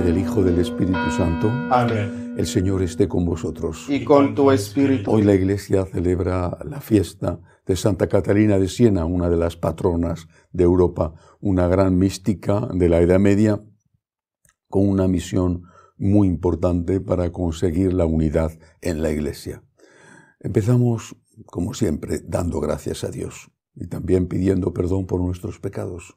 del Hijo, del Espíritu Santo. Amén. El Señor esté con vosotros. Y con tu espíritu. Hoy la Iglesia celebra la fiesta de Santa Catalina de Siena, una de las patronas de Europa, una gran mística de la Edad Media, con una misión muy importante para conseguir la unidad en la Iglesia. Empezamos, como siempre, dando gracias a Dios y también pidiendo perdón por nuestros pecados.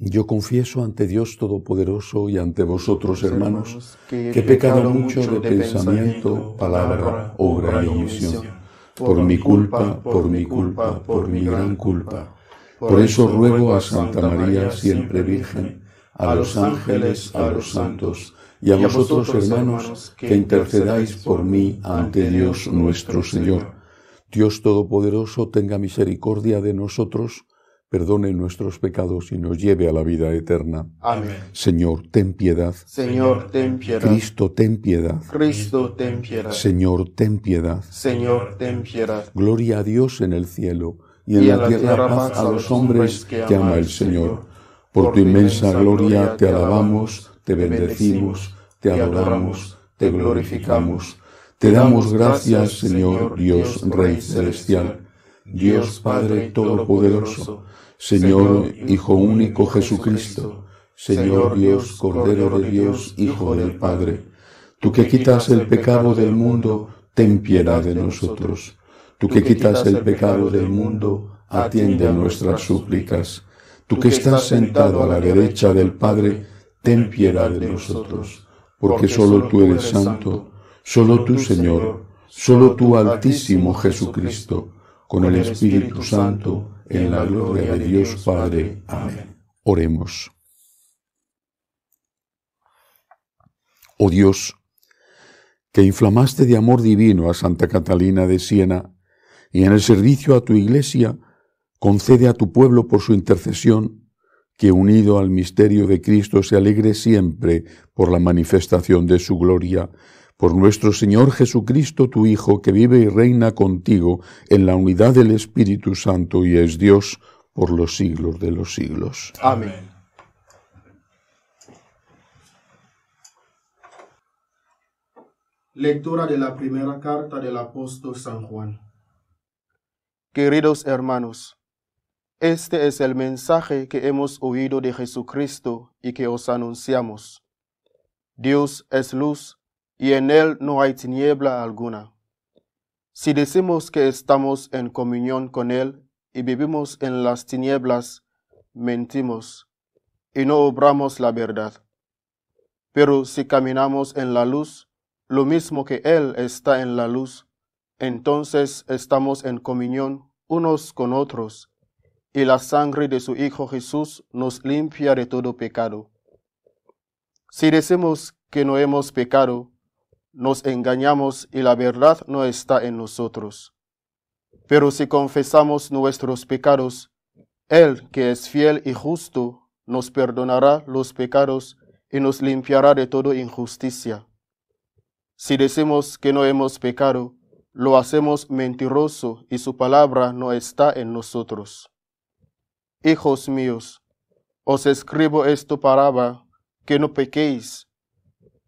Yo confieso ante Dios Todopoderoso y ante vosotros, hermanos, que he pecado mucho de pensamiento, palabra, obra y omisión, por mi culpa, por mi culpa, por mi gran culpa. Por eso ruego a Santa María, siempre Virgen, a los ángeles, a los santos, y a vosotros, hermanos, que intercedáis por mí ante Dios nuestro Señor. Dios Todopoderoso tenga misericordia de nosotros, perdone nuestros pecados y nos lleve a la vida eterna. Amén. Señor, ten piedad. Señor, ten piedad. Cristo, ten piedad. Cristo, ten piedad. Señor, ten piedad. Señor, ten piedad. Gloria a Dios en el cielo y en la, tierra, paz a los hombres que ama el Señor. Por tu inmensa gloria te alabamos, te bendecimos, te adoramos, te glorificamos. Te damos gracias, Señor Dios Rey Celestial, Dios Padre Todopoderoso Señor, Hijo único Jesucristo, Señor Dios, Cordero de Dios, Hijo del Padre, tú que quitas el pecado del mundo, ten piedad de nosotros. Tú que quitas el pecado del mundo, atiende a nuestras súplicas. Tú que estás sentado a la derecha del Padre, ten piedad de nosotros, porque solo tú eres santo, solo tú, Señor, solo tú, Altísimo Jesucristo, con el Espíritu Santo, en la gloria de Dios Padre. Amén. Oremos. Oh Dios, que inflamaste de amor divino a Santa Catalina de Siena y en el servicio a tu Iglesia, concede a tu pueblo por su intercesión que unido al misterio de Cristo se alegre siempre por la manifestación de su gloria por nuestro Señor Jesucristo, tu Hijo, que vive y reina contigo en la unidad del Espíritu Santo y es Dios por los siglos de los siglos. Amén. Lectura de la primera carta del apóstol San Juan. Queridos hermanos, este es el mensaje que hemos oído de Jesucristo y que os anunciamos. Dios es luz y en Él no hay tiniebla alguna. Si decimos que estamos en comunión con Él y vivimos en las tinieblas, mentimos y no obramos la verdad. Pero si caminamos en la luz, lo mismo que Él está en la luz, entonces estamos en comunión unos con otros, y la sangre de su Hijo Jesús nos limpia de todo pecado. Si decimos que no hemos pecado, nos engañamos y la verdad no está en nosotros. Pero si confesamos nuestros pecados, Él, que es fiel y justo, nos perdonará los pecados y nos limpiará de toda injusticia. Si decimos que no hemos pecado, lo hacemos mentiroso y su palabra no está en nosotros. Hijos míos, os escribo esto para que no pequéis,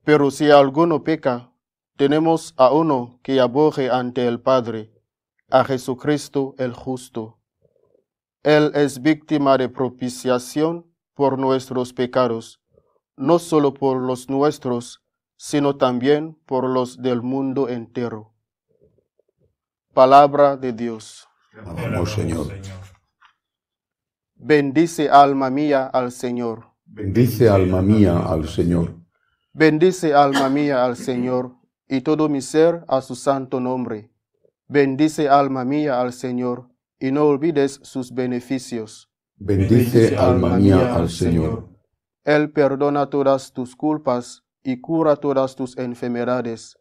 pero si alguno peca, tenemos a uno que aboge ante el Padre, a Jesucristo el justo. Él es víctima de propiciación por nuestros pecados, no solo por los nuestros, sino también por los del mundo entero. Palabra de Dios. Señor. Bendice alma mía al Señor. Bendice alma mía al Señor. Bendice alma mía al Señor y todo mi ser a su santo nombre. Bendice alma mía al Señor, y no olvides sus beneficios. Bendice alma mía al Señor. Él perdona todas tus culpas y cura todas tus enfermedades.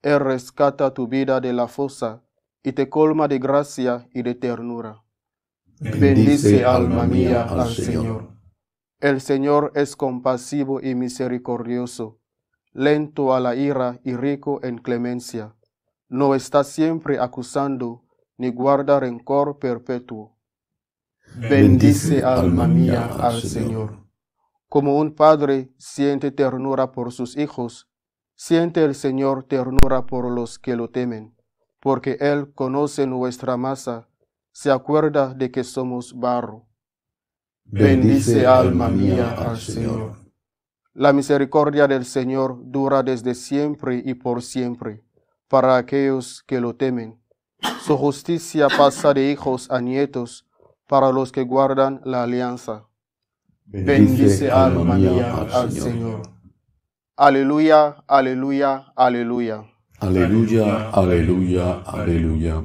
Él rescata tu vida de la fosa y te colma de gracia y de ternura. Bendice, alma mía al Señor. El Señor es compasivo y misericordioso lento a la ira y rico en clemencia. No está siempre acusando, ni guarda rencor perpetuo. Bendice, alma mía, al Señor. Como un padre siente ternura por sus hijos, siente el Señor ternura por los que lo temen, porque Él conoce nuestra masa, se acuerda de que somos barro. Bendice, alma mía, al Señor. La misericordia del Señor dura desde siempre y por siempre para aquellos que lo temen. Su justicia pasa de hijos a nietos para los que guardan la alianza. Bendice, al Señor. Aleluya, aleluya, aleluya. Aleluya, aleluya, aleluya.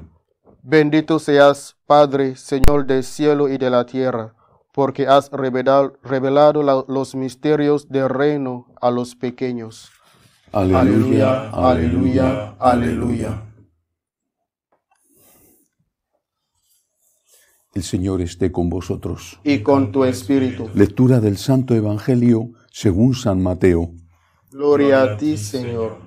Bendito seas, Padre, Señor del cielo y de la tierra porque has revelado, los misterios del reino a los pequeños. Aleluya, aleluya, aleluya. El Señor esté con vosotros. Y con tu espíritu. Lectura del Santo Evangelio según San Mateo. Gloria a ti, Señor.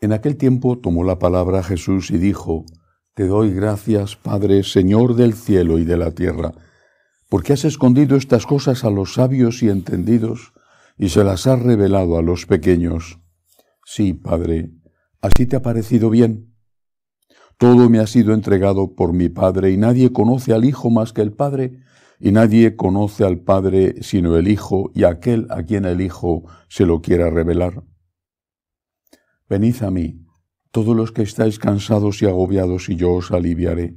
En aquel tiempo tomó la palabra Jesús y dijo, te doy gracias, Padre, Señor del cielo y de la tierra, porque has escondido estas cosas a los sabios y entendidos y se las has revelado a los pequeños. Sí, Padre, así te ha parecido bien. Todo me ha sido entregado por mi Padre y nadie conoce al Hijo más que el Padre, y nadie conoce al Padre sino el Hijo y aquel a quien el Hijo se lo quiera revelar. Venid a mí, todos los que estáis cansados y agobiados, y yo os aliviaré.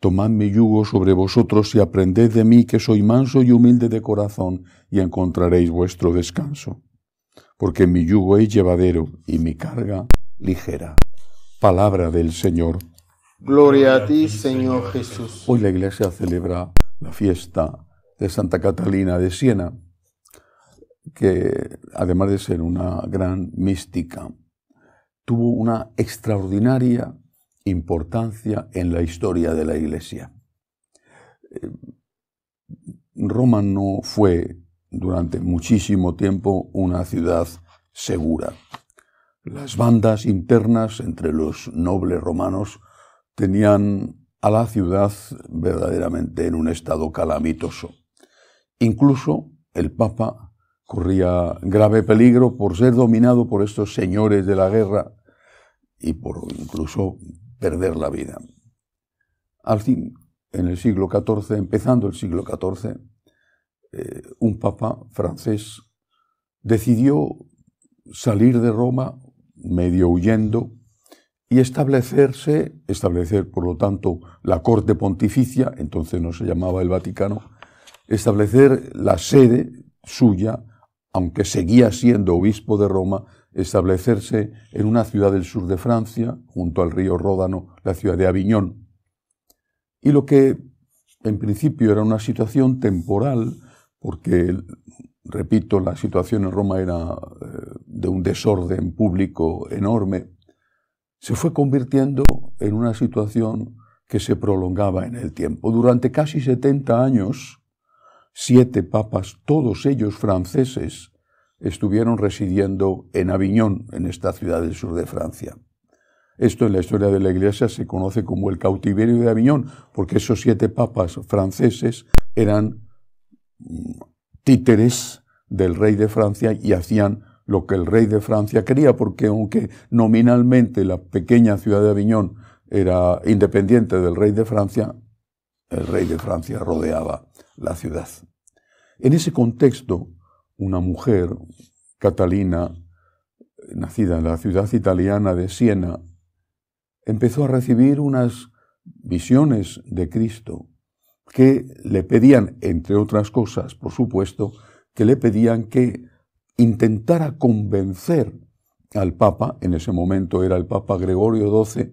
Tomad mi yugo sobre vosotros y aprended de mí que soy manso y humilde de corazón, y encontraréis vuestro descanso. Porque mi yugo es llevadero y mi carga ligera. Palabra del Señor. Gloria a ti, Señor Jesús. Hoy la iglesia celebra la fiesta de Santa Catalina de Siena, que además de ser una gran mística, tuvo una extraordinaria importancia en la historia de la Iglesia. Eh, Roma no fue durante muchísimo tiempo una ciudad segura. Las bandas internas entre los nobles romanos tenían a la ciudad verdaderamente en un estado calamitoso. Incluso el Papa corría grave peligro por ser dominado por estos señores de la guerra y por incluso perder la vida. Al fin, en el siglo XIV, empezando el siglo XIV, eh, un papa francés decidió salir de Roma medio huyendo y establecerse, establecer por lo tanto la corte pontificia, entonces no se llamaba el Vaticano, establecer la sede suya aunque seguía siendo obispo de Roma, establecerse en una ciudad del sur de Francia, junto al río Ródano, la ciudad de Aviñón. Y lo que en principio era una situación temporal, porque, repito, la situación en Roma era eh, de un desorden público enorme, se fue convirtiendo en una situación que se prolongaba en el tiempo. Durante casi 70 años, siete papas, todos ellos franceses, estuvieron residiendo en Aviñón, en esta ciudad del sur de Francia. Esto en la historia de la Iglesia se conoce como el cautiverio de Aviñón, porque esos siete papas franceses eran mm, títeres del rey de Francia y hacían lo que el rey de Francia quería, porque aunque nominalmente la pequeña ciudad de Aviñón era independiente del rey de Francia, el rey de Francia rodeaba la ciudad. En ese contexto, una mujer, Catalina, nacida en la ciudad italiana de Siena, empezó a recibir unas visiones de Cristo que le pedían, entre otras cosas, por supuesto, que le pedían que intentara convencer al Papa, en ese momento era el Papa Gregorio XII,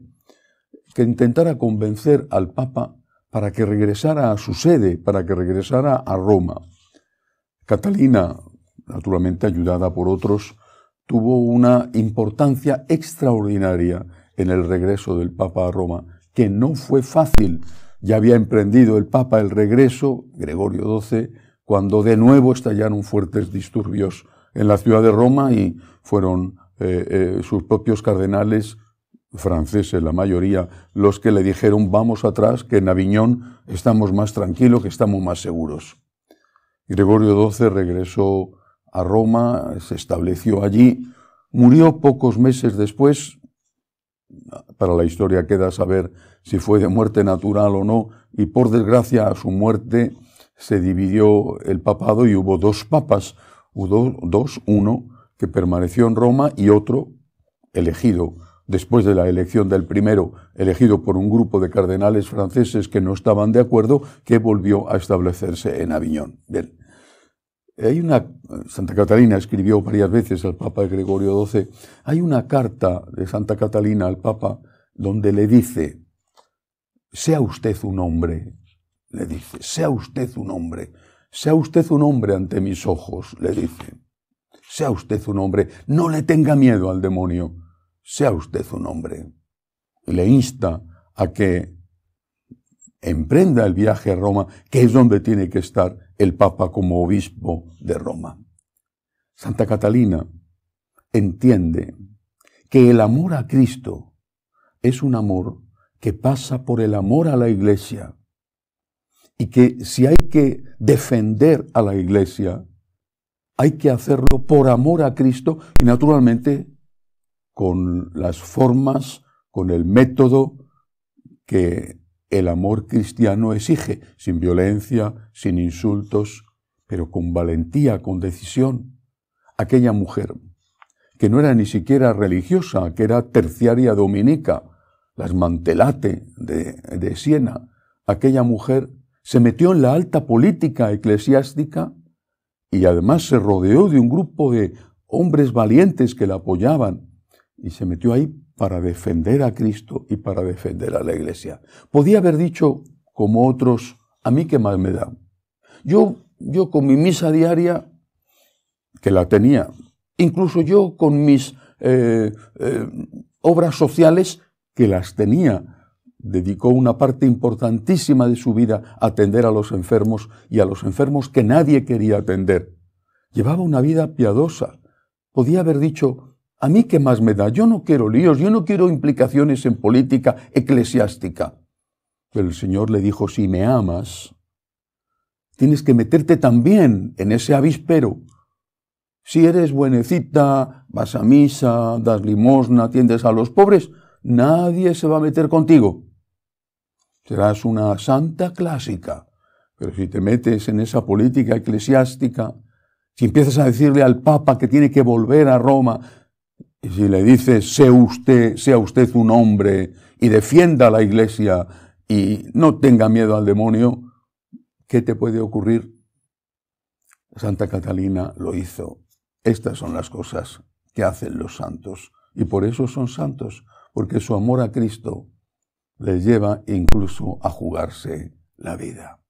que intentara convencer al Papa para que regresara a su sede, para que regresara a Roma. Catalina, naturalmente ayudada por otros, tuvo una importancia extraordinaria en el regreso del Papa a Roma, que no fue fácil. Ya había emprendido el Papa el regreso, Gregorio XII, cuando de nuevo estallaron fuertes disturbios en la ciudad de Roma y fueron eh, eh, sus propios cardenales franceses, la mayoría, los que le dijeron vamos atrás, que en Aviñón estamos más tranquilos, que estamos más seguros. Gregorio XII regresó a Roma, se estableció allí, murió pocos meses después, para la historia queda saber si fue de muerte natural o no, y por desgracia a su muerte se dividió el papado y hubo dos papas, hubo dos, uno que permaneció en Roma y otro elegido después de la elección del primero, elegido por un grupo de cardenales franceses que no estaban de acuerdo, que volvió a establecerse en Aviñón. Hay una, Santa Catalina escribió varias veces al Papa Gregorio XII, hay una carta de Santa Catalina al Papa donde le dice, sea usted un hombre, le dice, sea usted un hombre, sea usted un hombre ante mis ojos, le dice, sea usted un hombre, no le tenga miedo al demonio, sea usted un hombre. le insta a que emprenda el viaje a Roma, que es donde tiene que estar el Papa como obispo de Roma. Santa Catalina entiende que el amor a Cristo es un amor que pasa por el amor a la iglesia y que si hay que defender a la iglesia, hay que hacerlo por amor a Cristo y naturalmente con las formas, con el método que el amor cristiano exige, sin violencia, sin insultos, pero con valentía, con decisión. Aquella mujer, que no era ni siquiera religiosa, que era terciaria dominica, las mantelate de, de Siena, aquella mujer se metió en la alta política eclesiástica y además se rodeó de un grupo de hombres valientes que la apoyaban y se metió ahí para defender a Cristo y para defender a la iglesia. Podía haber dicho, como otros, a mí qué mal me da. Yo, yo con mi misa diaria, que la tenía, incluso yo con mis eh, eh, obras sociales, que las tenía, dedicó una parte importantísima de su vida a atender a los enfermos y a los enfermos que nadie quería atender. Llevaba una vida piadosa. Podía haber dicho, a mí qué más me da, yo no quiero líos, yo no quiero implicaciones en política eclesiástica. Pero el Señor le dijo, si me amas, tienes que meterte también en ese avispero. Si eres buenecita, vas a misa, das limosna, atiendes a los pobres, nadie se va a meter contigo. Serás una santa clásica. Pero si te metes en esa política eclesiástica, si empiezas a decirle al Papa que tiene que volver a Roma, y si le dice, sea usted, sea usted un hombre y defienda la iglesia y no tenga miedo al demonio, ¿qué te puede ocurrir? Santa Catalina lo hizo. Estas son las cosas que hacen los santos. Y por eso son santos, porque su amor a Cristo les lleva incluso a jugarse la vida.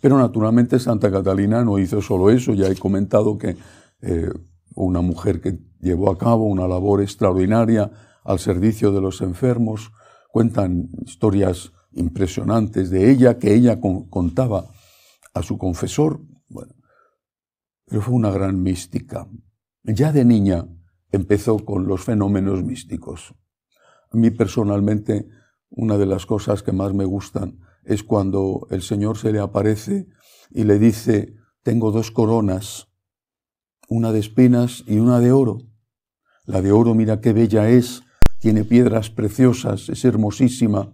Pero naturalmente Santa Catalina no hizo solo eso. Ya he comentado que eh, una mujer que llevó a cabo una labor extraordinaria al servicio de los enfermos. Cuentan historias impresionantes de ella que ella contaba a su confesor. pero fue una gran mística. Ya de niña empezó con los fenómenos místicos. A mí personalmente una de las cosas que más me gustan es cuando el Señor se le aparece y le dice, tengo dos coronas una de espinas y una de oro. La de oro, mira qué bella es, tiene piedras preciosas, es hermosísima.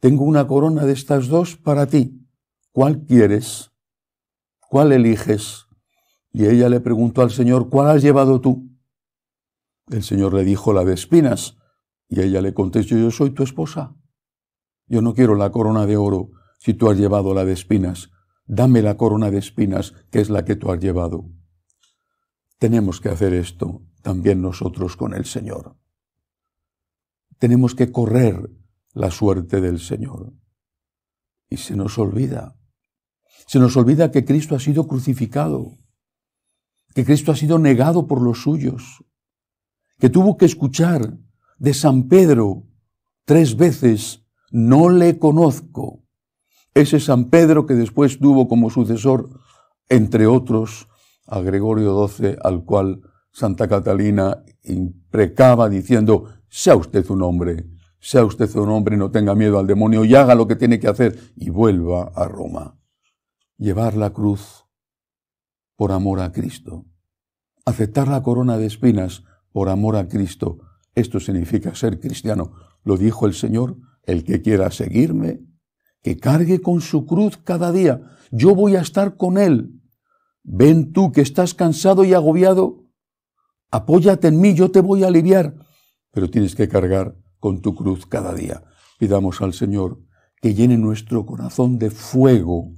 Tengo una corona de estas dos para ti. ¿Cuál quieres? ¿Cuál eliges? Y ella le preguntó al Señor, ¿cuál has llevado tú? El Señor le dijo, la de espinas. Y ella le contestó, yo soy tu esposa. Yo no quiero la corona de oro si tú has llevado la de espinas. Dame la corona de espinas, que es la que tú has llevado. Tenemos que hacer esto también nosotros con el Señor. Tenemos que correr la suerte del Señor. Y se nos olvida. Se nos olvida que Cristo ha sido crucificado, que Cristo ha sido negado por los suyos, que tuvo que escuchar de San Pedro tres veces, no le conozco. Ese San Pedro que después tuvo como sucesor, entre otros, a Gregorio XII, al cual Santa Catalina imprecaba diciendo, sea usted un hombre, sea usted un hombre, no tenga miedo al demonio y haga lo que tiene que hacer y vuelva a Roma. Llevar la cruz por amor a Cristo. Aceptar la corona de espinas por amor a Cristo. Esto significa ser cristiano. Lo dijo el Señor, el que quiera seguirme, que cargue con su cruz cada día. Yo voy a estar con él Ven tú que estás cansado y agobiado, apóyate en mí, yo te voy a aliviar, pero tienes que cargar con tu cruz cada día. Pidamos al Señor que llene nuestro corazón de fuego,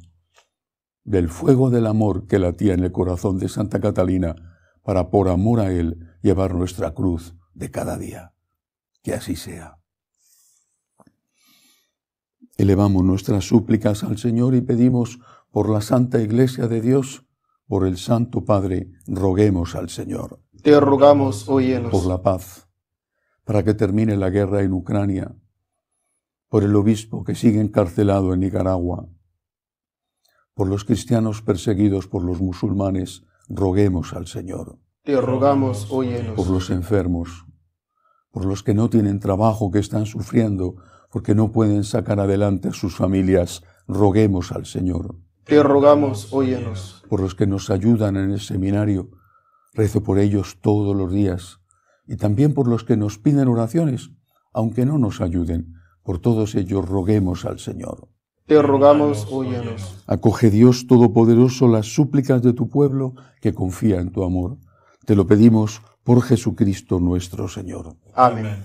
del fuego del amor que latía en el corazón de Santa Catalina, para por amor a Él llevar nuestra cruz de cada día. Que así sea. Elevamos nuestras súplicas al Señor y pedimos por la Santa Iglesia de Dios, por el Santo Padre, roguemos al Señor. Te rogamos, óyenos. Por la paz, para que termine la guerra en Ucrania, por el obispo que sigue encarcelado en Nicaragua, por los cristianos perseguidos por los musulmanes, roguemos al Señor. Te rogamos, óyenos. Por los enfermos, por los que no tienen trabajo, que están sufriendo, porque no pueden sacar adelante a sus familias, roguemos al Señor te rogamos, óyenos. Por los que nos ayudan en el seminario, rezo por ellos todos los días, y también por los que nos piden oraciones, aunque no nos ayuden, por todos ellos roguemos al Señor. Te rogamos, óyenos. Acoge Dios Todopoderoso las súplicas de tu pueblo que confía en tu amor. Te lo pedimos por Jesucristo nuestro Señor. Amén.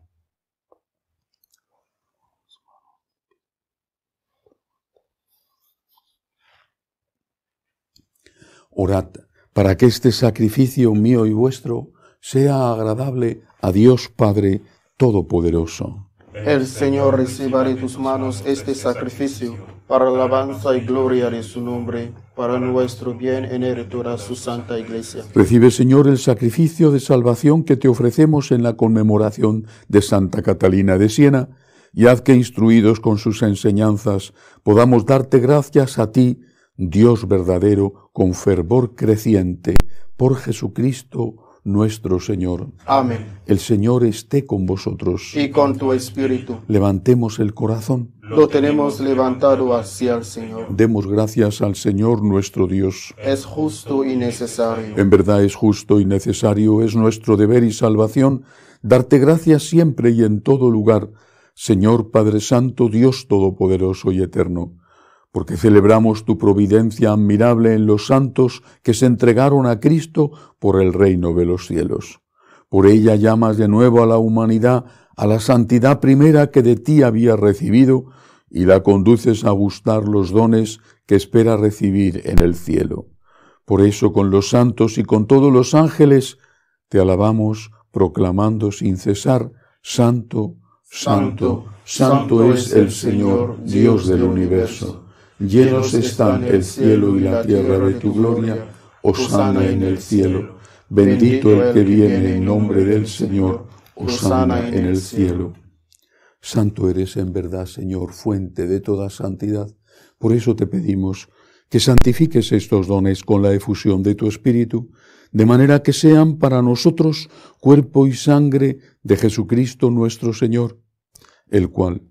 Orad para que este sacrificio mío y vuestro sea agradable a Dios Padre Todopoderoso. El Señor reciba de tus manos este sacrificio para alabanza y gloria de su nombre, para nuestro bien en heredura su santa iglesia. Recibe, Señor, el sacrificio de salvación que te ofrecemos en la conmemoración de Santa Catalina de Siena, y haz que instruidos con sus enseñanzas podamos darte gracias a ti, Dios verdadero, con fervor creciente, por Jesucristo nuestro Señor. Amén. El Señor esté con vosotros. Y con tu espíritu. Levantemos el corazón. Lo tenemos levantado hacia el Señor. Demos gracias al Señor nuestro Dios. Es justo y necesario. En verdad es justo y necesario, es nuestro deber y salvación darte gracias siempre y en todo lugar, Señor Padre Santo, Dios Todopoderoso y Eterno porque celebramos tu providencia admirable en los santos que se entregaron a Cristo por el reino de los cielos. Por ella llamas de nuevo a la humanidad a la santidad primera que de ti había recibido y la conduces a gustar los dones que espera recibir en el cielo. Por eso con los santos y con todos los ángeles te alabamos proclamando sin cesar, Santo, Santo, Santo, es el Señor, Dios del universo Llenos están el cielo y la tierra de tu gloria. Osana en el cielo. Bendito el que viene en nombre del Señor. Osana en el cielo. Santo eres en verdad, Señor, fuente de toda santidad. Por eso te pedimos que santifiques estos dones con la efusión de tu Espíritu, de manera que sean para nosotros cuerpo y sangre de Jesucristo nuestro Señor, el cual,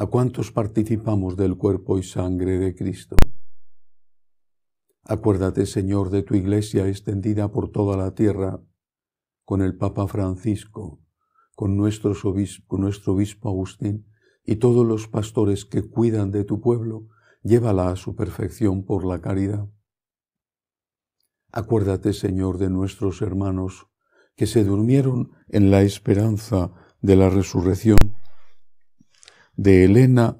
a cuantos participamos del cuerpo y sangre de Cristo. Acuérdate, Señor, de tu iglesia extendida por toda la tierra, con el Papa Francisco, con, nuestro nuestro obispo Agustín y todos los pastores que cuidan de tu pueblo, llévala a su perfección por la caridad. Acuérdate, Señor, de nuestros hermanos que se durmieron en la esperanza de la resurrección de Elena,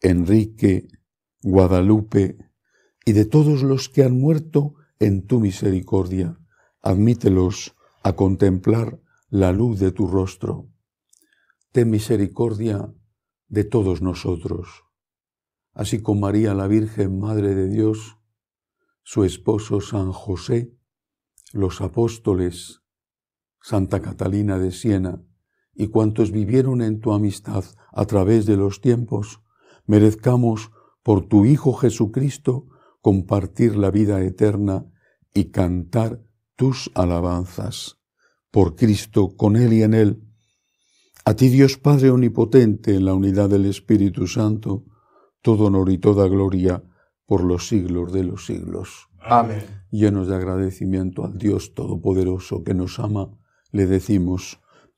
Enrique, Guadalupe y de todos los que han muerto en tu misericordia. Admítelos a contemplar la luz de tu rostro. Ten misericordia de todos nosotros. Así como María la Virgen, Madre de Dios, su esposo San José, los apóstoles, Santa Catalina de Siena, y cuantos vivieron en tu amistad a través de los tiempos, merezcamos por tu Hijo Jesucristo compartir la vida eterna y cantar tus alabanzas. Por Cristo, con Él y en Él. A ti Dios Padre Omnipotente, en la unidad del Espíritu Santo, todo honor y toda gloria por los siglos de los siglos. Amén. Llenos de agradecimiento al Dios Todopoderoso que nos ama, le decimos,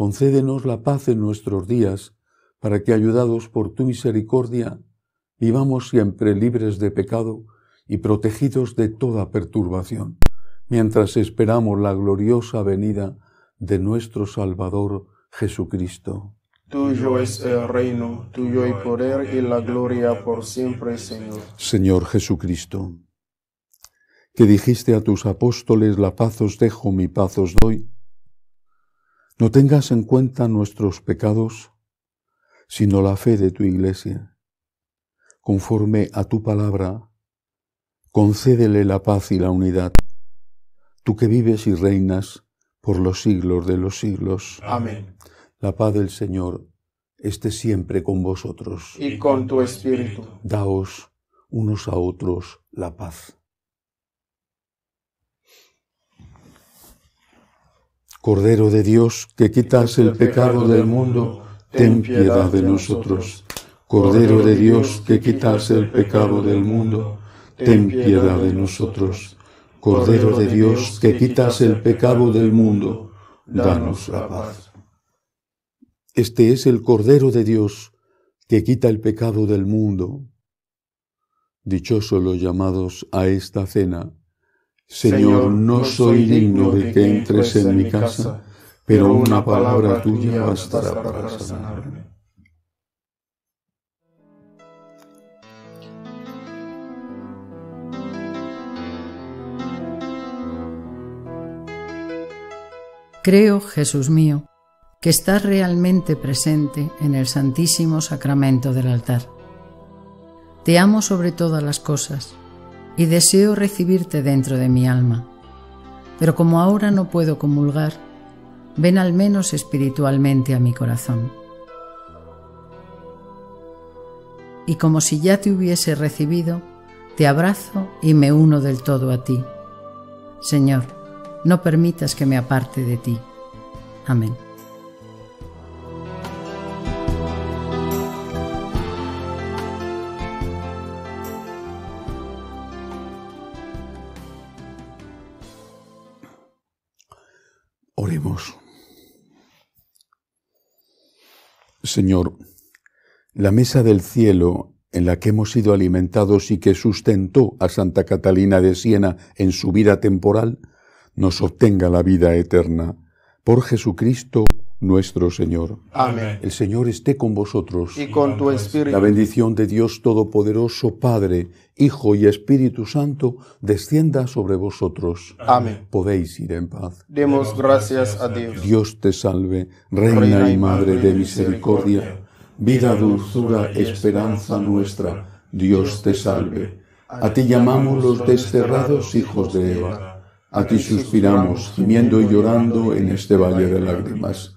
Concédenos la paz en nuestros días, para que, ayudados por tu misericordia, vivamos siempre libres de pecado y protegidos de toda perturbación, mientras esperamos la gloriosa venida de nuestro Salvador Jesucristo. Tuyo es el reino, tuyo el poder y la gloria por siempre, Señor. Señor Jesucristo, que dijiste a tus apóstoles, la paz os dejo, mi paz os doy no tengas en cuenta nuestros pecados, sino la fe de tu iglesia. Conforme a tu palabra, concédele la paz y la unidad, tú que vives y reinas por los siglos de los siglos. Amén. La paz del Señor esté siempre con vosotros. Y con tu espíritu. Daos unos a otros la paz. Cordero de Dios, que quitas el pecado del mundo, ten piedad de nosotros. Cordero de Dios, que quitas el pecado del mundo, ten piedad de nosotros. Cordero de Dios, que quitas el pecado del mundo, danos la paz. Este es el Cordero de Dios, que quita el pecado del mundo. Dichosos los llamados a esta cena Señor, no soy digno de que entres en mi casa, pero una palabra tuya bastará para sanarme. Creo, Jesús mío, que estás realmente presente en el Santísimo Sacramento del altar. Te amo sobre todas las cosas y deseo recibirte dentro de mi alma. Pero como ahora no puedo comulgar, ven al menos espiritualmente a mi corazón. Y como si ya te hubiese recibido, te abrazo y me uno del todo a ti. Señor, no permitas que me aparte de ti. Amén. Señor, la mesa del cielo en la que hemos sido alimentados y que sustentó a Santa Catalina de Siena en su vida temporal, nos obtenga la vida eterna. Por Jesucristo nuestro Señor. Amén. El Señor esté con vosotros. Y con tu espíritu. La bendición de Dios Todopoderoso, Padre, Hijo y Espíritu Santo, descienda sobre vosotros. Amén. Podéis ir en paz. Demos gracias a Dios. Dios te salve, Reina, y Madre de misericordia, vida, dulzura, esperanza nuestra. Dios te salve. A ti llamamos los desterrados hijos de Eva. A ti suspiramos, gimiendo y llorando en este valle de lágrimas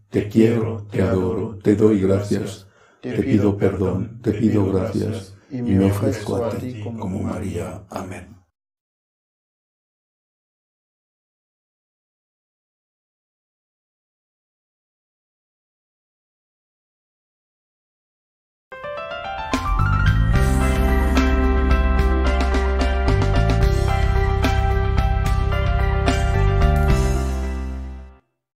te quiero, te adoro, te doy gracias, te pido perdón, te pido gracias y me ofrezco a ti como María. Amén.